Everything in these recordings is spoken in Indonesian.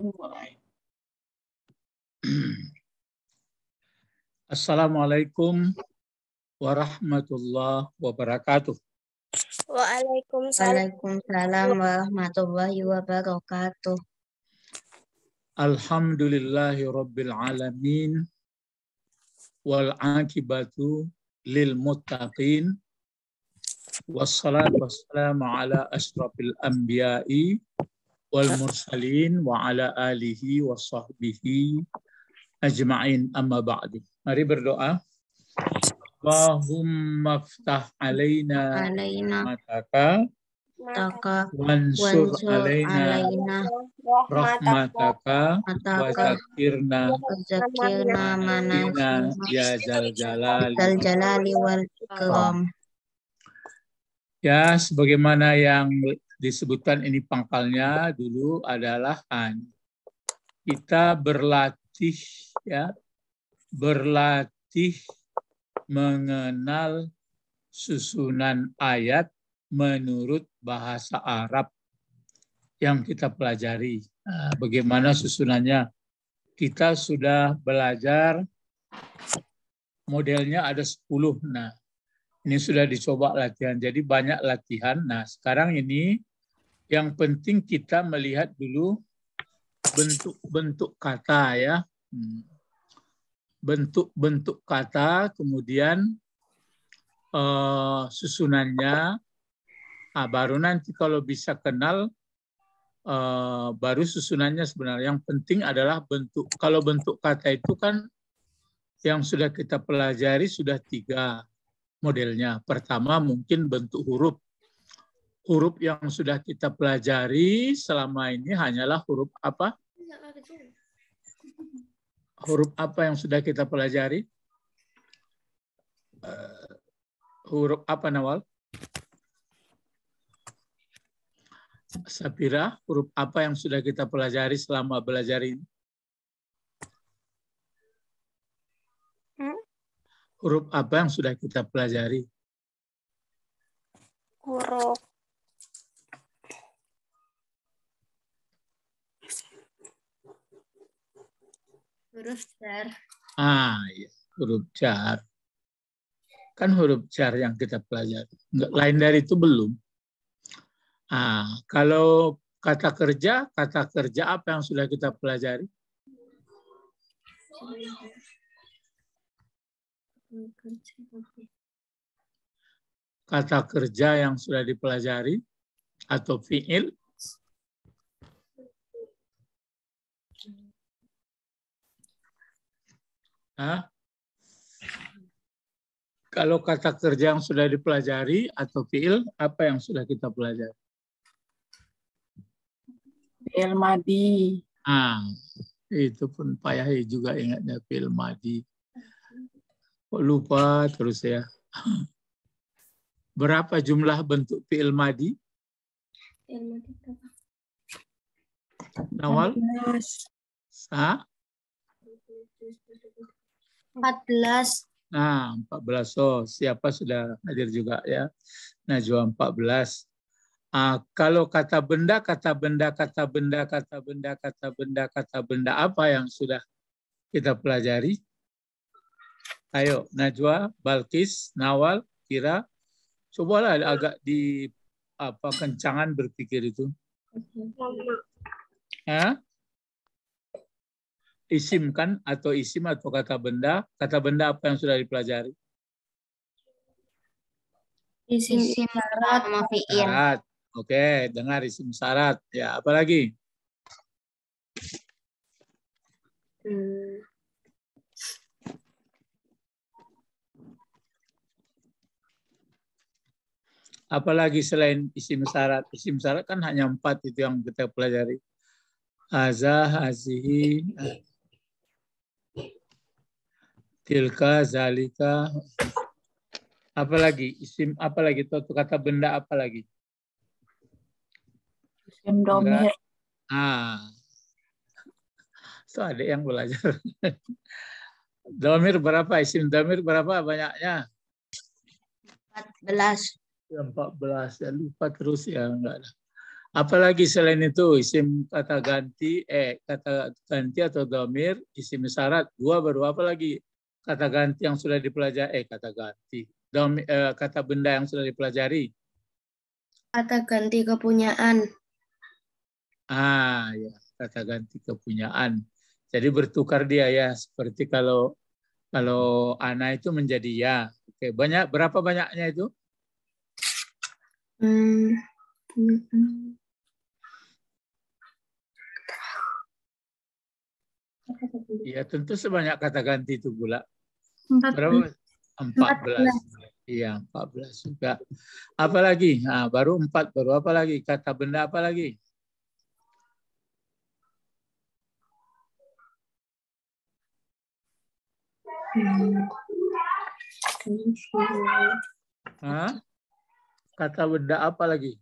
Assalamualaikum warahmatullahi wabarakatuh. Waalaikumsalam warahmatullahi wabarakatuh. Alhamdulillahi rabbil alamin wal akibatu lil muttaqin wassalatu wassalamu ala asrafil anbiya'i wa ala alihi wa sahbihi ajma'in amma ba'di. mari berdoa Allahumma ftah alaina mataka wansur alaina rahmataka wa zakirna manasina ya zal jalali wal ikram Ya, sebagaimana yang disebutkan ini pangkalnya dulu adalah an. kita berlatih ya berlatih mengenal susunan ayat menurut bahasa Arab yang kita pelajari nah, bagaimana susunannya kita sudah belajar modelnya ada 10 nah ini sudah dicoba latihan jadi banyak latihan nah sekarang ini yang penting kita melihat dulu bentuk-bentuk kata ya. Hmm. Bentuk-bentuk kata kemudian uh, susunannya. Nah, baru nanti kalau bisa kenal uh, baru susunannya sebenarnya. Yang penting adalah bentuk. Kalau bentuk kata itu kan yang sudah kita pelajari sudah tiga modelnya. Pertama mungkin bentuk huruf huruf yang sudah kita pelajari selama ini hanyalah huruf apa? Huruf apa yang sudah kita pelajari? Uh, huruf apa Nawal? Sapira, huruf apa yang sudah kita pelajari selama belajar ini? Huruf apa yang sudah kita pelajari? Huruf Huruf jar. Ah, iya. huruf jar. Kan huruf jar yang kita pelajari. lain dari itu belum. Ah, kalau kata kerja, kata kerja apa yang sudah kita pelajari? Kata kerja yang sudah dipelajari atau fiil Hah? Kalau kata kerja yang sudah dipelajari atau fiil, apa yang sudah kita pelajari? Fiil madi. Ah, itu pun payah juga ingatnya fiil madi. Kok lupa terus ya. Berapa jumlah bentuk fiil madi? Fiil madi Nawal? 15. 14. Nah, 14. Oh, siapa sudah hadir juga ya. Najwa 14. Ah, kalau kata benda, kata benda, kata benda, kata benda, kata benda, kata benda apa yang sudah kita pelajari? Ayo, Najwa, Balkis, Nawal, Kira, cobalah agak di apa kencangan berpikir itu. Hah? isim kan atau isim atau kata benda kata benda apa yang sudah dipelajari isim, syarat sama fiil syarat oke dengar isim syarat ya apa lagi hmm. apalagi selain isim syarat isim syarat kan hanya empat itu yang kita pelajari azah azihi tilka zalika apalagi isim apalagi itu kata benda apalagi isim domir ah so ada yang belajar domir berapa isim domir berapa banyaknya 14 14 ya lupa terus ya enggak ada apalagi selain itu isim kata ganti eh kata ganti atau domir isim syarat dua baru apa lagi kata ganti yang sudah dipelajari eh kata ganti dom, eh, kata benda yang sudah dipelajari kata ganti kepunyaan ah ya kata ganti kepunyaan jadi bertukar dia ya seperti kalau kalau ana itu menjadi ya oke banyak berapa banyaknya itu hmm. hmm, hmm. Ya tentu sebanyak kata ganti itu pula. Berapa? 14. Iya, 14 juga. Apalagi? Nah, baru 4, baru apa lagi? Kata benda apa lagi? Hah? Kata benda apa lagi?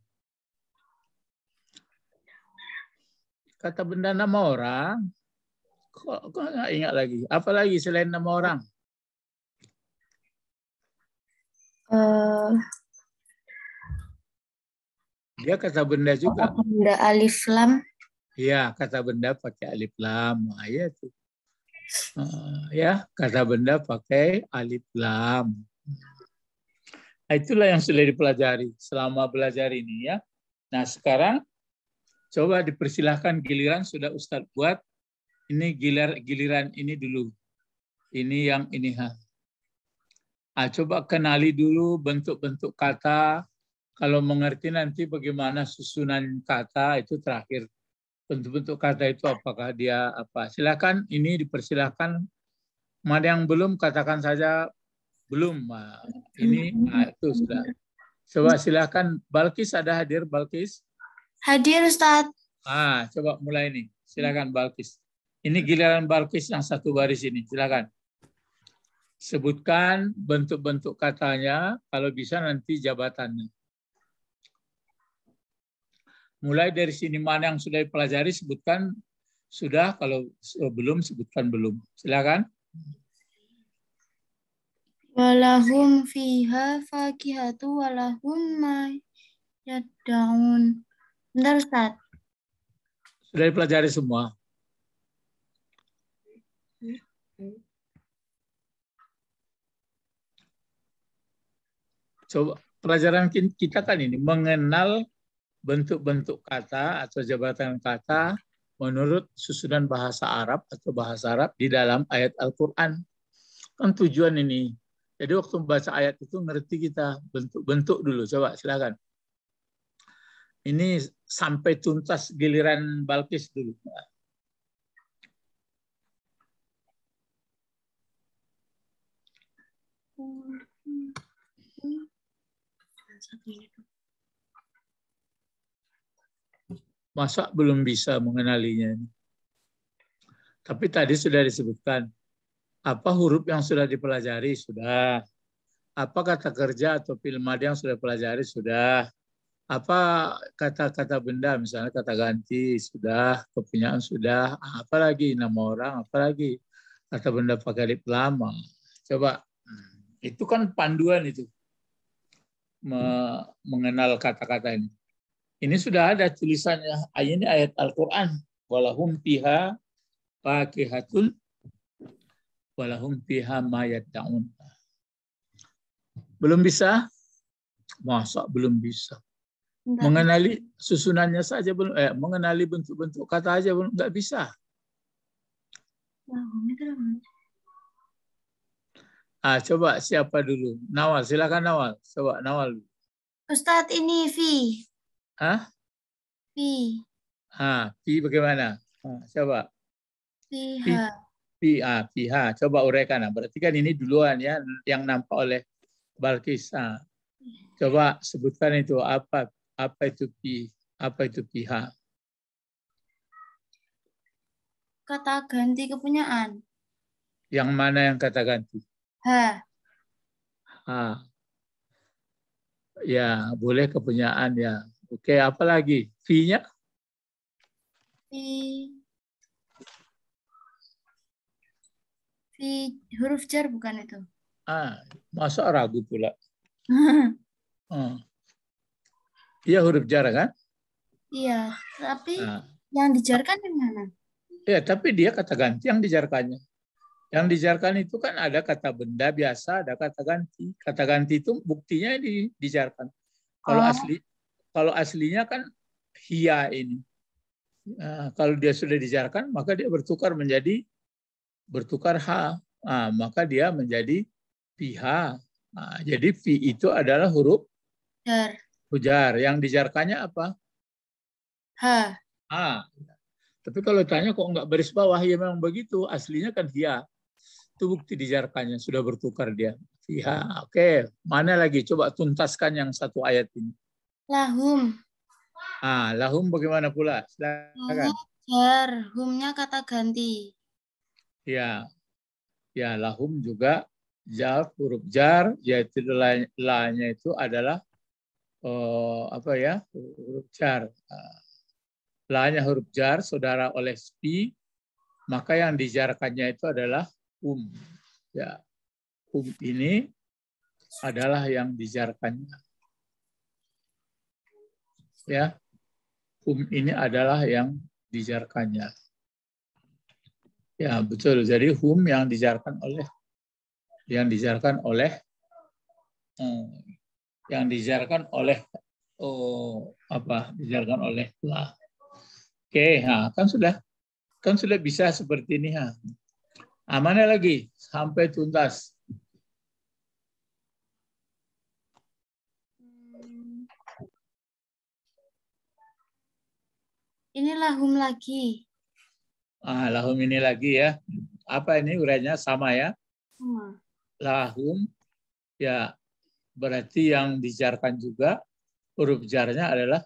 Kata benda nama orang. Kok, kok nggak ingat lagi? Apalagi selain nama orang? Uh, Dia kata benda juga. Benda alif lam. Iya, kata benda pakai alif lam. ya tuh. Eh, uh, ya, kata benda pakai alif lam. Nah, itulah yang sudah dipelajari selama belajar ini ya. Nah, sekarang coba dipersilahkan giliran sudah Ustadz buat ini giler, giliran ini dulu. Ini yang ini. Ha. Ah, coba kenali dulu bentuk-bentuk kata. Kalau mengerti nanti bagaimana susunan kata itu terakhir. Bentuk-bentuk kata itu apakah dia apa. Silakan ini dipersilahkan. Mana yang belum katakan saja belum. ini hmm. ah, itu sudah. Coba silakan Balkis ada hadir Balkis? Hadir Ustaz. Ah, coba mulai nih. Silakan Balkis. Ini giliran Balkis yang satu baris ini. Silakan. Sebutkan bentuk-bentuk katanya, kalau bisa nanti jabatannya. Mulai dari sini mana yang sudah dipelajari, sebutkan sudah. Kalau belum, sebutkan belum. Silakan. Walahum fiha fakihatu walahum ma Bentar Ustaz. Sudah dipelajari semua? So, pelajaran kita kan ini mengenal bentuk-bentuk kata atau jabatan kata menurut susunan bahasa Arab atau bahasa Arab di dalam ayat Al-Quran. Kan tujuan ini. Jadi waktu membaca ayat itu ngerti kita bentuk-bentuk dulu. Coba silakan. Ini sampai tuntas giliran Balkis dulu. Masa belum bisa mengenalinya? Tapi tadi sudah disebutkan, apa huruf yang sudah dipelajari? Sudah. Apa kata kerja atau film yang sudah pelajari? Sudah. Apa kata-kata benda, misalnya kata ganti, sudah, kepunyaan sudah, apalagi nama orang, apalagi kata benda pakai lip lama. Coba, hmm. itu kan panduan itu me mengenal kata-kata ini. Ini sudah ada tulisannya, Ayat ini ayat Al-Quran. Walahum piha pakehatul walahum piha mayat daun. Belum bisa? Masa belum bisa? Mengenali susunannya saja belum, eh, mengenali bentuk-bentuk kata aja belum, nggak bisa. Ah, coba siapa dulu? Nawal, silakan Nawal. Coba Nawal. Ustadz ini Vi. Hah? Vi. Ah, Vi bagaimana? ha. Ah, coba. Piha. V. ha ah, Coba uraikan. Nah, berarti kan ini duluan ya yang nampak oleh Balkis. Ah. Coba sebutkan itu apa apa itu pi apa itu ha. Kata ganti kepunyaan. Yang mana yang kata ganti? Ha. Ha. Ya, boleh kepunyaan ya. Oke, apa lagi? Fee-nya? Fee. Fee huruf jar bukan itu? Ah, masa ragu pula? hmm. Iya, huruf jar kan? Iya, tapi yang dijarkan yang mana? Ya, tapi dia kata ganti yang dijarkannya. Yang dijarkan itu kan ada kata benda biasa, ada kata ganti. Kata ganti itu buktinya di, dijarkan. Kalau oh. asli kalau aslinya kan hia ini. Nah, kalau dia sudah dijarkan, maka dia bertukar menjadi bertukar ha. Nah, maka dia menjadi piha. Nah, jadi pi itu adalah huruf Jar. hujar. Yang dijarkannya apa? Ha. Ha. Tapi kalau tanya kok nggak baris bawah, ya memang begitu. Aslinya kan hia itu bukti dijarkannya sudah bertukar dia ya, oke okay. mana lagi coba tuntaskan yang satu ayat ini lahum ah lahum bagaimana pula silakan jar humnya kata ganti ya ya lahum juga jar huruf jar yaitu lahnya itu adalah oh, apa ya huruf jar ah. Lahnya huruf jar saudara oleh spi maka yang dijarkannya itu adalah um. Ya, um ini adalah yang dijarkannya. Ya, um ini adalah yang dijarkannya. Ya, betul. Jadi hum yang dijarkan oleh yang dijarkan oleh eh, yang dijarkan oleh oh apa dijarkan oleh lah. Oke, ha, kan sudah kan sudah bisa seperti ini ha. Amannya lagi sampai tuntas. Ini lahum lagi. Ah, lahum ini lagi ya. Apa ini urainya sama ya? Sama. Lahum ya berarti yang dijarkan juga huruf jarnya adalah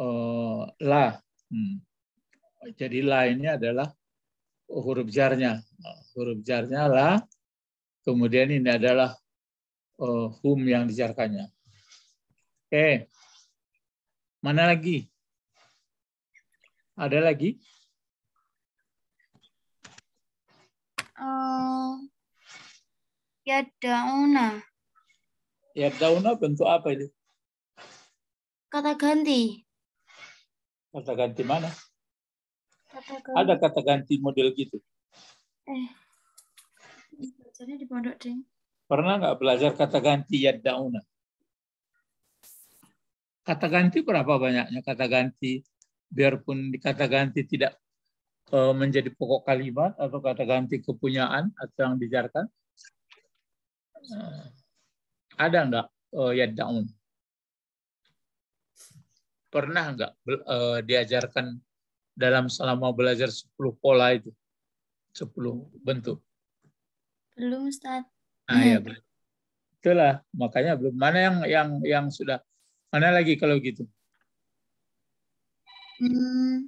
oh, la. Hmm. Jadi lainnya adalah huruf jarnya. Nah, huruf jarnya la, kemudian ini adalah uh, hum yang dijarkannya. Oke, okay. mana lagi? Ada lagi? Uh, eh, Ya dauna bentuk apa itu? Kata ganti. Kata ganti mana? Ada kata ganti model gitu? Eh, belajarnya di pondok, Ding. Pernah nggak belajar kata ganti ya, dauna? Kata ganti berapa banyaknya kata ganti? Biarpun kata ganti tidak eh, menjadi pokok kalimat atau kata ganti kepunyaan atau yang dijarkan? Eh, ada nggak eh, ya, daun? Pernah nggak diajarkan dalam selama belajar 10 pola itu. 10 bentuk. Belum, Ustaz. Nah, hmm. ya, Itulah, makanya belum. Mana yang yang yang sudah? Mana lagi kalau gitu? Hmm.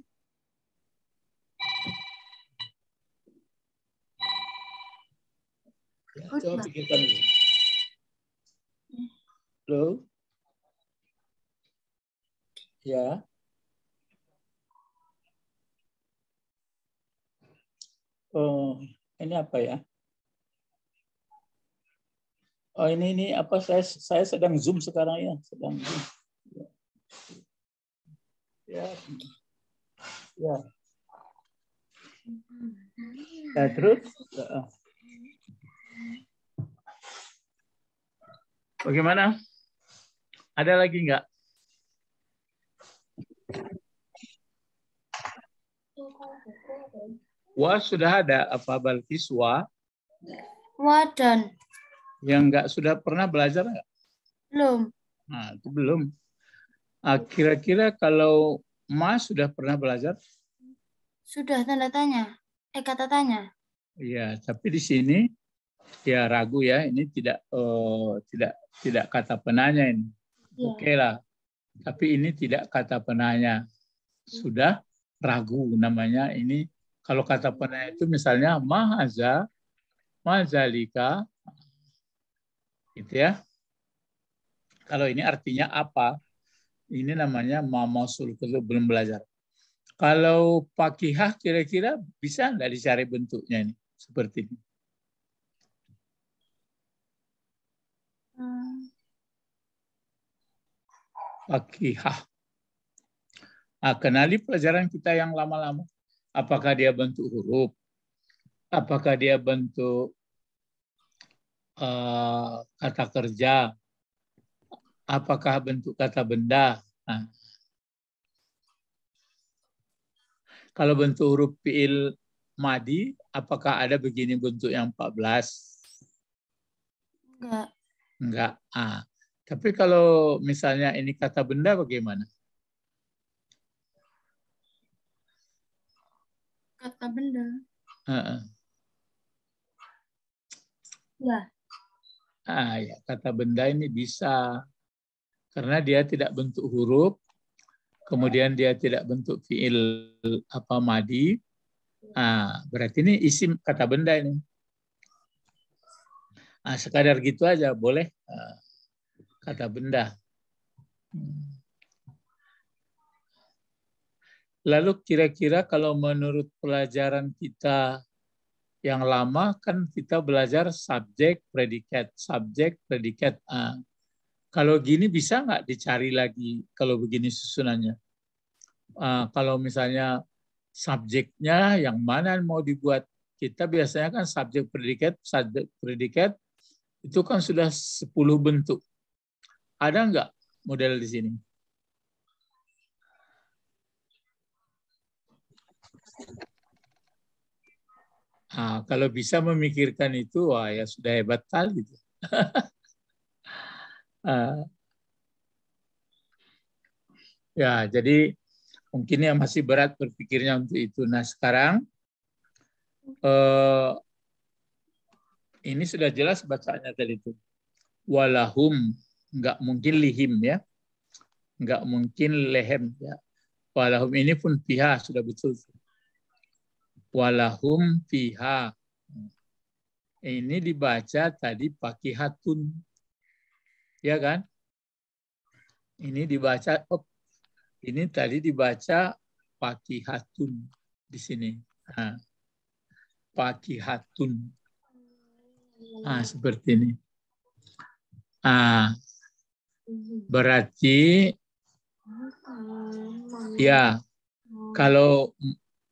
Ya, coba pikirkan dulu. Halo? Ya. oh, ini apa ya? Oh ini ini apa saya saya sedang zoom sekarang ya sedang zoom. Ya. Ya. Ya terus. Ya. Bagaimana? Ada lagi nggak? Wa sudah ada apa bal kiswa? Wadon. Yang nggak sudah pernah belajar nggak? Belum. Nah, itu belum. Ah, kira-kira nah, kalau Mas sudah pernah belajar? Sudah tanda tanya. Eh kata tanya. Iya, tapi di sini ya ragu ya ini tidak oh, tidak tidak kata penanya ini ya. oke okay lah tapi ini tidak kata penanya sudah ragu namanya ini kalau kata penanya itu misalnya mahaza, mazalika, gitu ya. Kalau ini artinya apa? Ini namanya mamasul, belum belajar. Kalau pakihah kira-kira bisa nggak dicari bentuknya ini seperti ini? Pakihah. Nah, kenali pelajaran kita yang lama-lama. Apakah dia bentuk huruf? Apakah dia bentuk uh, kata kerja? Apakah bentuk kata benda? Nah, kalau bentuk huruf fiil madi, apakah ada begini bentuk yang 14? Enggak. Enggak. Ah. Tapi kalau misalnya ini kata benda bagaimana? kata benda. Uh-uh. Ya. Ah, ya, kata benda ini bisa karena dia tidak bentuk huruf, kemudian dia tidak bentuk fiil apa madi. Ah, berarti ini isim kata benda ini. Ah, sekadar gitu aja boleh ah, kata benda. Hmm. Lalu kira-kira kalau menurut pelajaran kita yang lama kan kita belajar subjek predikat subjek predikat A. Kalau gini bisa nggak dicari lagi kalau begini susunannya? Uh, kalau misalnya subjeknya yang mana yang mau dibuat kita biasanya kan subjek predikat subjek predikat itu kan sudah 10 bentuk. Ada nggak model di sini? Nah, kalau bisa memikirkan itu, wah ya sudah hebat kali. Ah. ya, jadi mungkin yang masih berat berpikirnya untuk itu. Nah, sekarang eh, ini sudah jelas bacaannya tadi itu. Walahum, nggak mungkin lihim ya. Nggak mungkin lehem ya. Walahum ini pun pihak sudah betul. Tuh walahum fiha. Ini dibaca tadi pakihatun. Ya kan? Ini dibaca oh, ini tadi dibaca pakihatun di sini. Nah, pakihatun. Ah, seperti ini. Ah, berarti ya kalau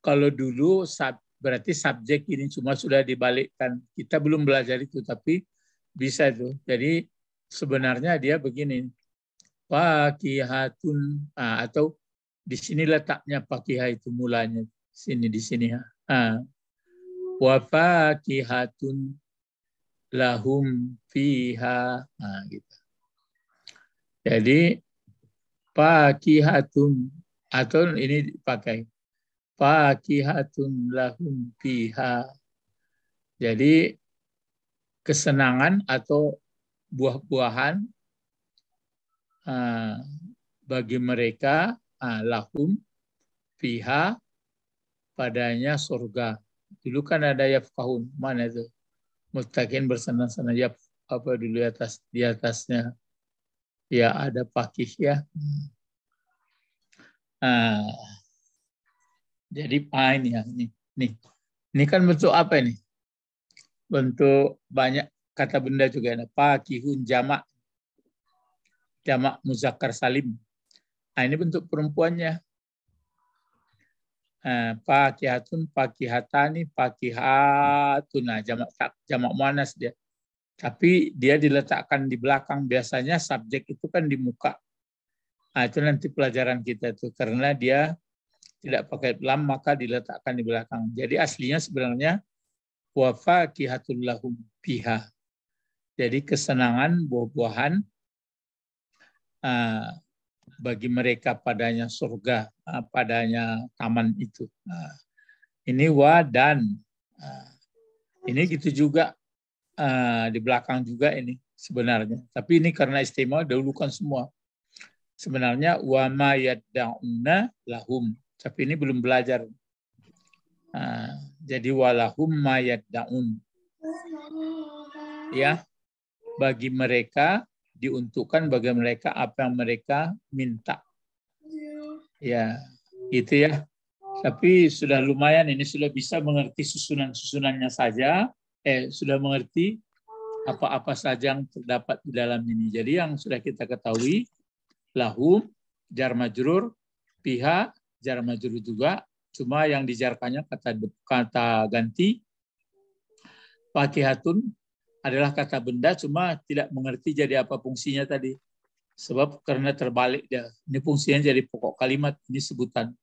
kalau dulu sub, berarti subjek ini cuma sudah dibalikkan. Kita belum belajar itu, tapi bisa itu. Jadi sebenarnya dia begini, pakihatun ah, atau di sini letaknya pakihah itu mulanya sini di sini ha. Ah. ah. lahum fiha. Nah, gitu. Jadi pakihatun atau ini dipakai fakihatun lahum fiha. Jadi kesenangan atau buah-buahan uh, bagi mereka uh, lahum fiha padanya surga. Dulu kan ada yafkahun, mana itu? Mustakin bersenang-senang yaf apa dulu atas di atasnya ya ada pakih ya. Uh, jadi pi ya ini. nih. Ini kan bentuk apa ini? Bentuk banyak kata benda juga ada. Pakihun jamak. Jamak muzakkar salim. Nah, ini bentuk perempuannya. Uh, eh, pakihatun, pakihatani, pakihatun. Nah, jamak, jamak muanas dia. Tapi dia diletakkan di belakang. Biasanya subjek itu kan di muka. Nah, itu nanti pelajaran kita itu karena dia tidak pakai lam maka diletakkan di belakang. Jadi aslinya sebenarnya wafa kihatul lahum piha Jadi kesenangan buah-buahan uh, bagi mereka padanya surga, uh, padanya taman itu. Uh, ini wa dan uh, ini gitu juga uh, di belakang juga ini sebenarnya. Tapi ini karena istimewa dahulukan semua. Sebenarnya wa ma yad'una lahum tapi ini belum belajar. Uh, jadi mayat daun, Ya, bagi mereka diuntukkan bagi mereka apa yang mereka minta. Ya, itu ya. Tapi sudah lumayan ini sudah bisa mengerti susunan-susunannya saja. Eh, sudah mengerti apa-apa saja yang terdapat di dalam ini. Jadi yang sudah kita ketahui, lahum, jarma jurur, pihak jar majuru juga, cuma yang dijarkannya kata kata ganti fatihatun adalah kata benda cuma tidak mengerti jadi apa fungsinya tadi. Sebab karena terbalik dia. Ini fungsinya jadi pokok kalimat, ini sebutan.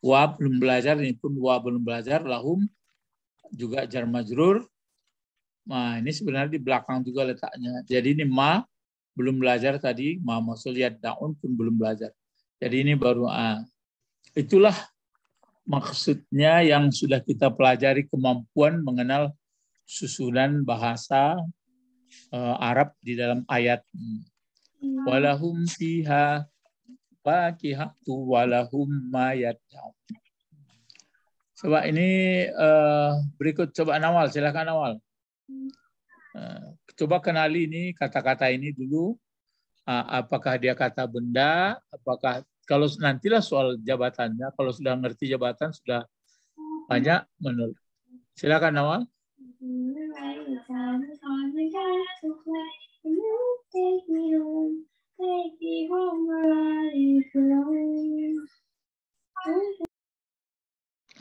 Wa belum belajar, ini pun wa belum belajar, lahum juga jar majrur. Nah, ini sebenarnya di belakang juga letaknya. Jadi ini ma belum belajar tadi, ma masul daun pun belum belajar. Jadi ini baru a. Ah, Itulah maksudnya yang sudah kita pelajari kemampuan mengenal susunan bahasa uh, Arab di dalam ayat hmm. walahum fiha fakihatu walahum mayat Coba ini uh, berikut coba Nawal, silakan Nawal. Uh, coba kenali ini kata-kata ini dulu. Uh, apakah dia kata benda, apakah kalau nantilah soal jabatannya, kalau sudah ngerti jabatan sudah banyak menurut. Silakan Nawal.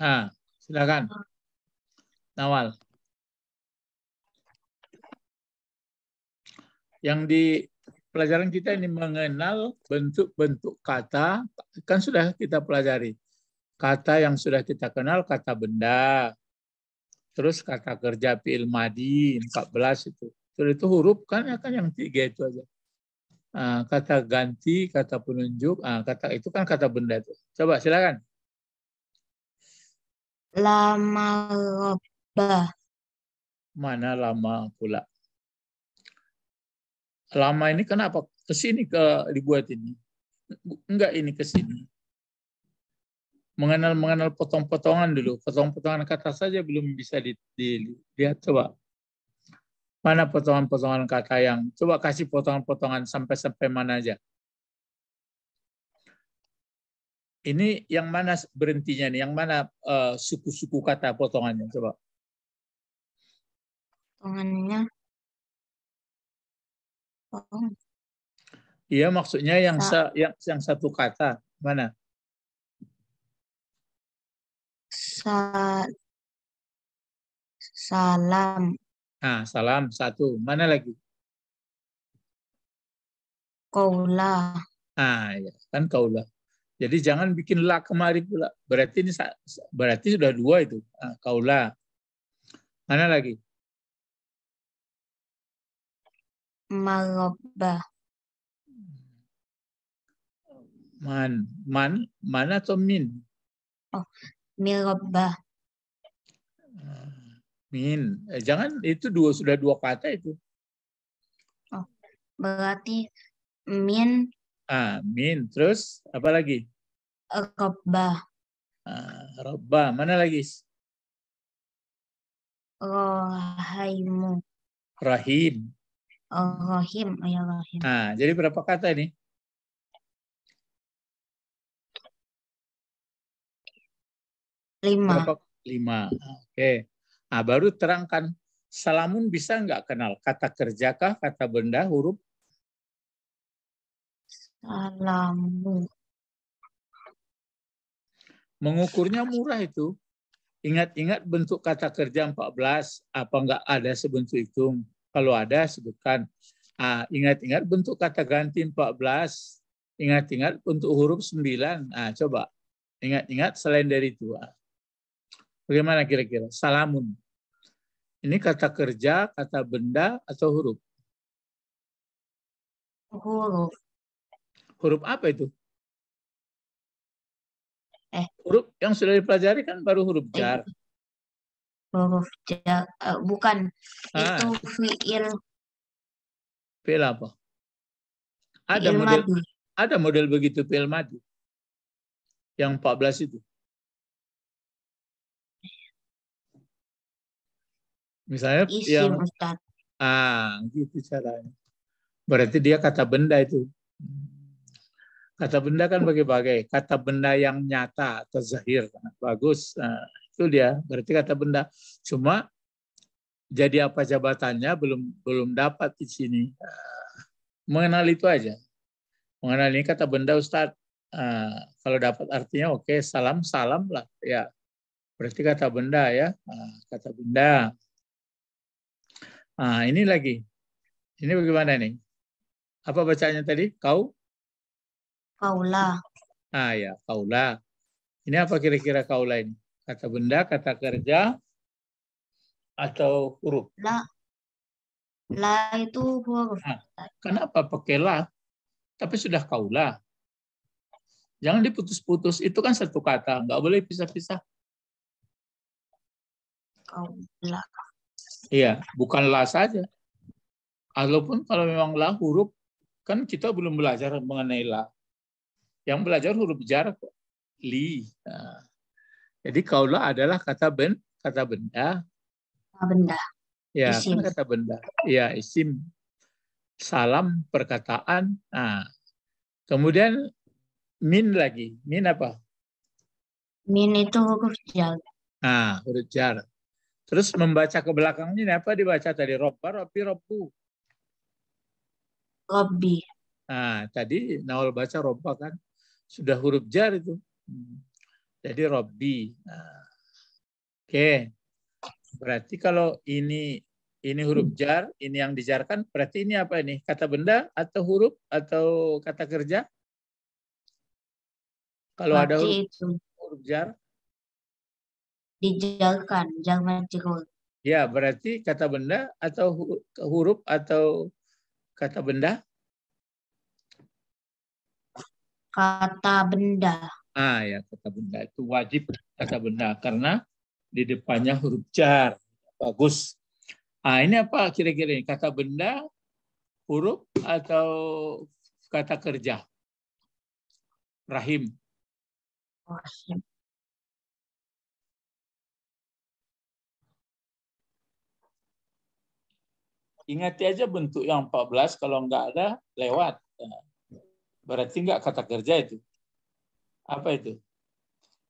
Ah, silakan. Nawal. Yang di pelajaran kita ini mengenal bentuk-bentuk kata, kan sudah kita pelajari. Kata yang sudah kita kenal, kata benda. Terus kata kerja fi'il madi, 14 itu. Terus itu huruf kan, kan yang tiga itu aja. Ah, kata ganti, kata penunjuk, ah, kata itu kan kata benda. Itu. Coba silakan. Lama roba. Mana lama pula? lama ini kenapa ke sini ke dibuat ini? Enggak ini ke sini. Mengenal mengenal potong-potongan dulu. Potong-potongan kata saja belum bisa dilihat coba. Mana potongan-potongan kata yang coba kasih potongan-potongan sampai sampai mana aja. Ini yang mana berhentinya nih? Yang mana eh, suku-suku uh, kata potongannya? Coba. Potongannya Oh. Iya maksudnya yang sa yang yang satu kata mana? Sa salam. Ah salam satu mana lagi? Kaula. Ah ya kan kaula. Jadi jangan bikin la kemari pula. Berarti ini berarti sudah dua itu ah, kaula. Mana lagi? maroba. Man, man, man atau min? Oh, miroba. Ah, min, eh, jangan itu dua sudah dua kata itu. Oh, berarti min. Ah, min. Terus apa lagi? Robba. Ah, robba. Mana lagi? Rohaimu. Rahim. Rohim, ya Nah, jadi berapa kata ini? Lima. Berapa? Lima. Oke. Okay. Nah, baru terangkan salamun bisa nggak kenal kata kerjakah, kata benda, huruf? Salamun. Mengukurnya murah itu. Ingat-ingat bentuk kata kerja 14, apa enggak ada sebentuk itu? Kalau ada sebutkan. ingat ah, ingat-ingat bentuk kata ganti 14, ingat-ingat untuk huruf 9. Ah, coba ingat-ingat selain dari itu. Bagaimana kira-kira? Salamun. Ini kata kerja, kata benda, atau huruf? Huruf. Huruf apa itu? Eh. Huruf yang sudah dipelajari kan baru huruf jar. Eh huruf uh, bukan ah. itu fiil fiil apa? Ada fiil model madu. ada model begitu fiil madu. Yang 14 itu. Misalnya Isi, yang Ustaz. ah gitu caranya. Berarti dia kata benda itu. Kata benda kan bagi bagai Kata benda yang nyata atau zahir. Bagus. Ah. Itu dia, berarti kata benda. Cuma jadi apa jabatannya belum belum dapat di sini. Eh, mengenal itu aja. Mengenal ini kata benda Ustadz. Eh, kalau dapat artinya oke okay, salam salam lah ya berarti kata benda ya eh, kata benda nah, ini lagi ini bagaimana nih apa bacanya tadi kau kaulah ah ya kaulah ini apa kira-kira kaulah ini Kata benda, kata kerja, atau huruf? La. La itu huruf. Nah, kenapa pakai la? Tapi sudah kaulah Jangan diputus-putus. Itu kan satu kata. Nggak boleh pisah-pisah. kaulah Iya, bukan la saja. Walaupun kalau memang la huruf, kan kita belum belajar mengenai la. Yang belajar huruf jarak li. Nah, jadi kaulah adalah kata ben kata benda. Benda. Ya, isim. Kan kata benda. Ya, isim salam perkataan. Nah, kemudian min lagi. Min apa? Min itu huruf jar. Nah, huruf jar. Terus membaca ke belakangnya ini apa dibaca tadi? Robba, Robbi, Robbu. Robbi. Nah, tadi Naul baca Robba kan. Sudah huruf jar itu. Hmm. Jadi Robby, Nah, Oke. Okay. Berarti kalau ini ini huruf jar, ini yang dijarkan, berarti ini apa ini? Kata benda atau huruf atau kata kerja? Kalau Maki ada huruf, itu. huruf jar? Dijarkan, jangan majrur. Ya, berarti kata benda atau huruf atau kata benda? Kata benda. A ya kata benda itu wajib kata benda karena di depannya huruf jar. Bagus. Ah ini apa kira-kira ini? Kata benda, huruf atau kata kerja? Rahim. Rahim. aja bentuk yang 14 kalau nggak ada lewat. Nah, berarti nggak kata kerja itu. Apa itu?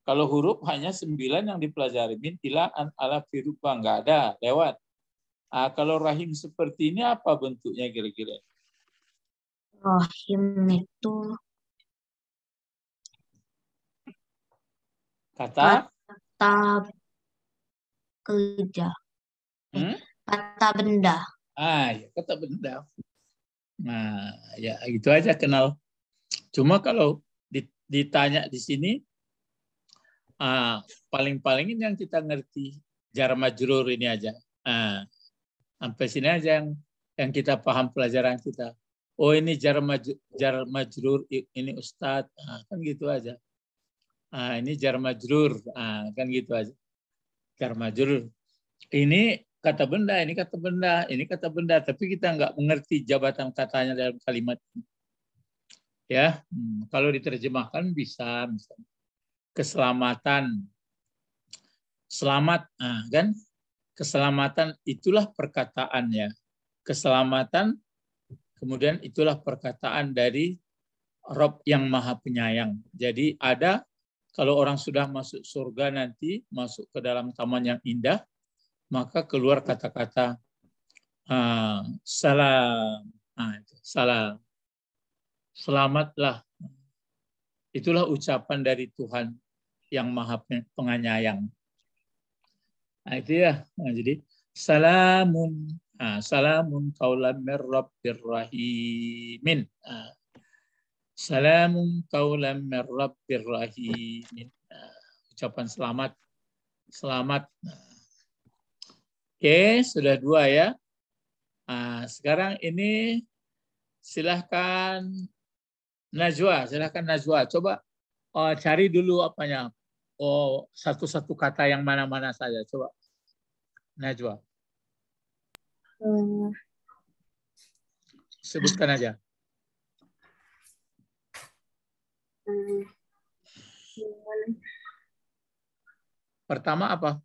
Kalau huruf hanya sembilan yang dipelajari. Min ila an ala firupa. Nggak ada, lewat. Ah, kalau rahim seperti ini apa bentuknya kira-kira? Rahim itu kata kata kerja. Hmm? Kata benda. Ah, ya, kata benda. Nah, ya itu aja kenal. Cuma kalau ditanya di sini paling ah, paling-palingin yang kita ngerti jarak majrur ini aja. Ah, sampai sini aja yang yang kita paham pelajaran kita. Oh ini jar, maj, majur ini ustad ah, kan gitu aja. Ah, ini jar majrur, ah, kan gitu aja. Jar majrur. Ini kata benda, ini kata benda, ini kata benda, tapi kita nggak mengerti jabatan katanya dalam kalimat ini ya hmm, kalau diterjemahkan bisa misalnya keselamatan selamat nah, kan keselamatan itulah perkataannya keselamatan kemudian itulah perkataan dari Rob yang maha penyayang jadi ada kalau orang sudah masuk surga nanti masuk ke dalam taman yang indah maka keluar kata-kata uh, salam uh, salam selamatlah. Itulah ucapan dari Tuhan yang maha penganyayang. Nah, itu ya. Nah, jadi salamun nah, salamun kaulam mir rahimin. Ah, salamun kaulam mir rahimin. Ah, ucapan selamat. Selamat. Nah. Oke, sudah dua ya. Nah, sekarang ini silahkan Najwa, silahkan Najwa. Coba uh, cari dulu apanya. Oh, satu-satu kata yang mana-mana saja. Coba. Najwa. Uh, Sebutkan aja. Uh, Pertama apa?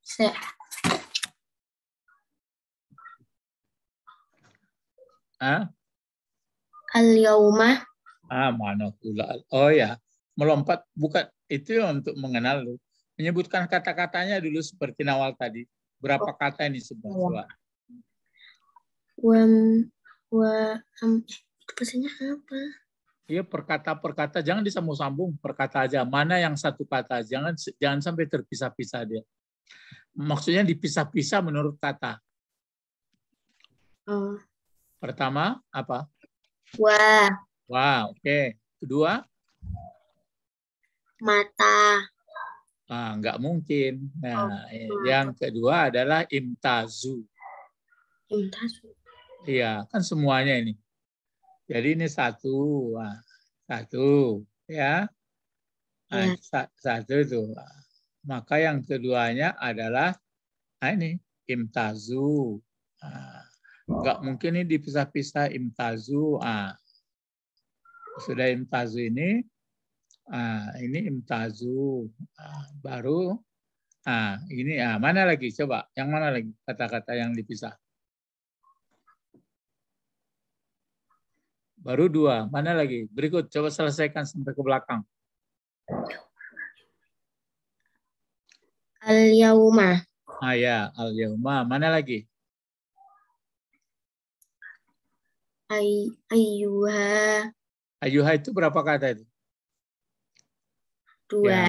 Se Hah? Al-yauma. Ah, manakula. Oh ya, melompat bukan itu untuk mengenal lu. Menyebutkan kata-katanya dulu seperti Nawal tadi. Berapa oh. kata ini sebuah oh. suara? wa, apa? Iya perkata-perkata jangan disambung-sambung perkata aja mana yang satu kata jangan jangan sampai terpisah-pisah dia maksudnya dipisah-pisah menurut kata. Uh. Pertama apa? Wah. Wah, oke. Okay. Kedua? Mata. Ah, nggak mungkin. Nah, oh, eh, yang kedua adalah imtazu. Imtazu. Iya, kan semuanya ini. Jadi ini satu, Wah, satu, ya. Nah, ya. Satu itu. Maka yang keduanya adalah nah ini imtazu. Nah, nggak mungkin ini dipisah-pisah imtazu. Ah. Sudah imtazu ini, ah, ini imtazu. Ah, baru, ah, ini ah, mana lagi? Coba, yang mana lagi kata-kata yang dipisah? Baru dua, mana lagi? Berikut, coba selesaikan sampai ke belakang. Al-Yauma. Ah ya, Al-Yauma. Mana lagi? Ay, ayuha. Ayuha itu berapa kata itu? Dua.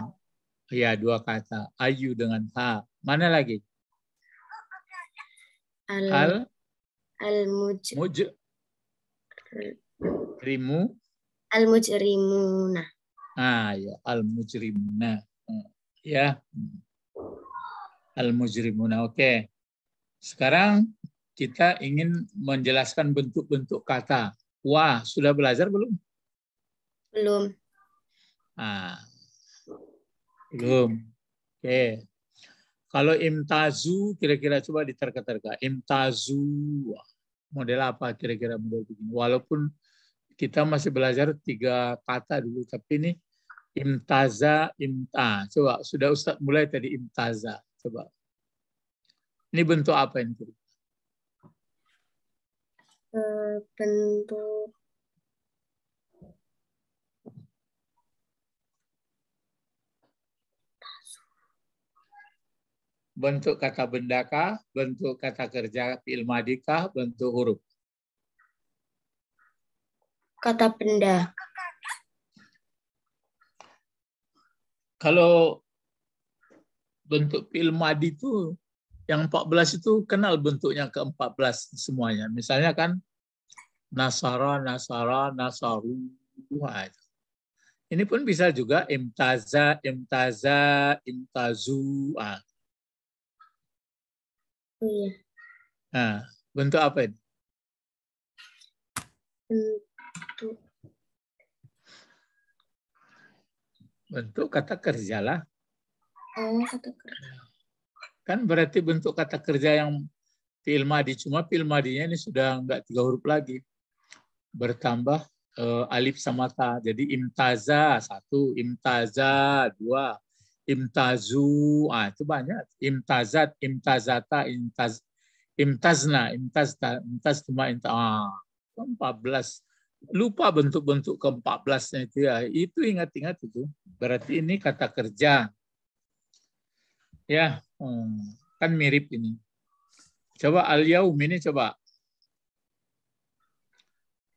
Ya, ya dua kata. Ayu dengan ha. Mana lagi? Al. Al. Al muj. Muj. Rimu. Al mujrimuna. Ah ya, al mujrimuna. Ya. Hmm. Al mujrimuna. Oke. Okay. Sekarang kita ingin menjelaskan bentuk-bentuk kata. Wah, sudah belajar belum? Belum. Ah, belum. Oke. Okay. Kalau imtazu, kira-kira coba diterka-terka. Imtazu, model apa kira-kira model begini? Walaupun kita masih belajar tiga kata dulu, tapi ini imtaza, imta. Coba, sudah Ustadz mulai tadi imtaza. Coba. Ini bentuk apa ini? bentuk bentuk kata benda kah bentuk kata kerja fi'il bentuk huruf? Kata benda. Kalau bentuk fi'il madi itu yang 14 itu kenal bentuknya ke-14 semuanya. Misalnya kan Nasara, Nasara, Nasaru. Ini pun bisa juga imtaza, imtaza, imtazu. Ah. Iya. Nah, bentuk apa ini? Bentuk. Bentuk kata kerjalah. Oh, kata kerja. Kan berarti bentuk kata kerja yang fi'il madi. Cuma fi'il madinya ini sudah nggak tiga huruf lagi. Bertambah eh, alif sama ta. Jadi imtaza satu, imtaza dua, imtazu. Ah, itu banyak. Imtazat, imtazata, imtaz, imtazna, imtazta, imtaz cuma imtaz. Ah, 14 lupa bentuk-bentuk ke-14-nya itu ya. Itu ingat-ingat itu. Berarti ini kata kerja. Ya, Hmm, kan mirip ini. Coba al-yaum ini coba.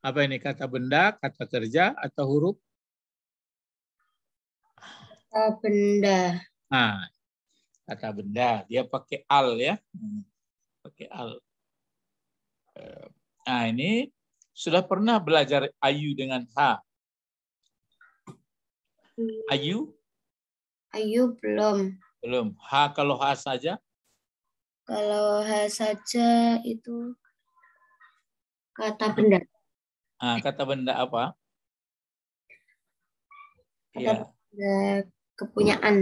Apa ini kata benda, kata kerja atau huruf? Kata benda. Nah, kata benda. Dia pakai al ya. pakai al. Eh, nah ini sudah pernah belajar ayu dengan h. Hmm. Ayu? Ayu belum. Belum. H kalau H saja? Kalau H saja itu kata benda. Ah, kata benda apa? Kata ya. benda kepunyaan.